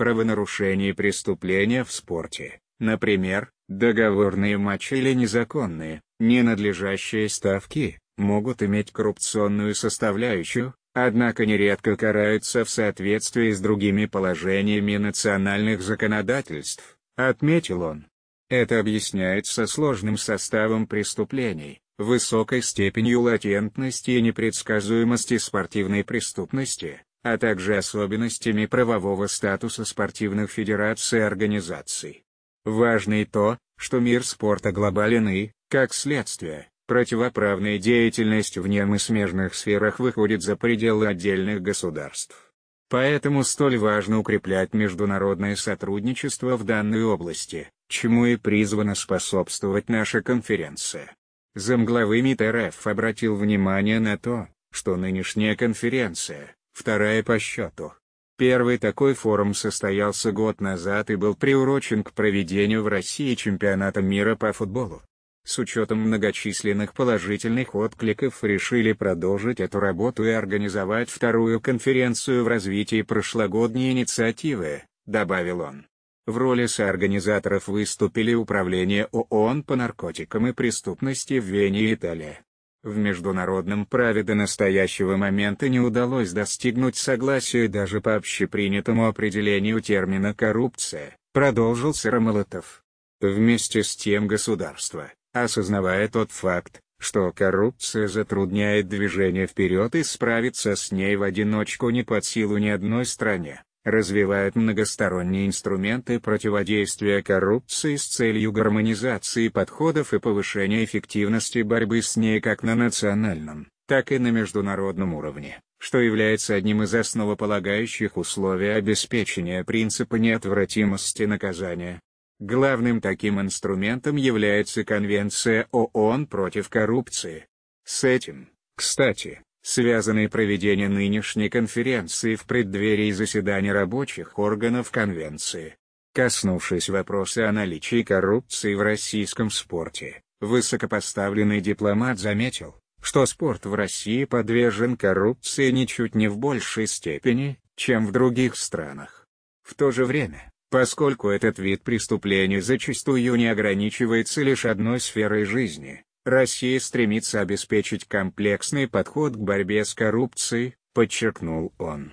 правонарушения и преступления в спорте, например, договорные матчи или незаконные, ненадлежащие ставки, могут иметь коррупционную составляющую, однако нередко караются в соответствии с другими положениями национальных законодательств, отметил он. Это объясняется сложным составом преступлений, высокой степенью латентности и непредсказуемости спортивной преступности, а также особенностями правового статуса спортивных федераций и организаций. Важно и то, что мир спорта глобален и, как следствие, противоправная деятельность в нем и смежных сферах выходит за пределы отдельных государств. Поэтому столь важно укреплять международное сотрудничество в данной области, чему и призвана способствовать наша конференция. Замглавы МИД РФ обратил внимание на то, что нынешняя конференция, вторая по счету. Первый такой форум состоялся год назад и был приурочен к проведению в России чемпионата мира по футболу. С учетом многочисленных положительных откликов решили продолжить эту работу и организовать вторую конференцию в развитии прошлогодней инициативы, добавил он. В роли соорганизаторов выступили Управление ООН по наркотикам и преступности в Вене и Италии. В международном праве до настоящего момента не удалось достигнуть согласия даже по общепринятому определению термина «коррупция», продолжил Сыромолотов. Вместе с тем государство, осознавая тот факт, что коррупция затрудняет движение вперед и справиться с ней в одиночку не под силу ни одной стране, развивает многосторонние инструменты противодействия коррупции с целью гармонизации подходов и повышения эффективности борьбы с ней как на национальном, так и на международном уровне, что является одним из основополагающих условий обеспечения принципа неотвратимости наказания. Главным таким инструментом является Конвенция ООН против коррупции. С этим, кстати, Связанные проведение нынешней конференции в преддверии заседания рабочих органов Конвенции. Коснувшись вопроса о наличии коррупции в российском спорте, высокопоставленный дипломат заметил, что спорт в России подвержен коррупции ничуть не в большей степени, чем в других странах. В то же время, поскольку этот вид преступления зачастую не ограничивается лишь одной сферой жизни, Россия стремится обеспечить комплексный подход к борьбе с коррупцией, подчеркнул он.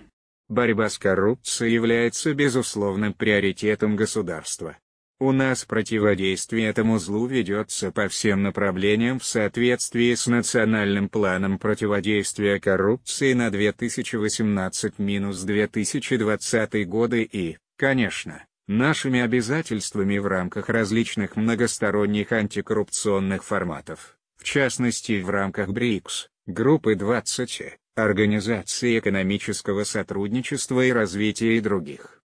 Борьба с коррупцией является безусловным приоритетом государства. У нас противодействие этому злу ведется по всем направлениям в соответствии с Национальным планом противодействия коррупции на 2018-2020 годы и, конечно, нашими обязательствами в рамках различных многосторонних антикоррупционных форматов, в частности в рамках БРИКС, Группы 20, Организации экономического сотрудничества и развития и других.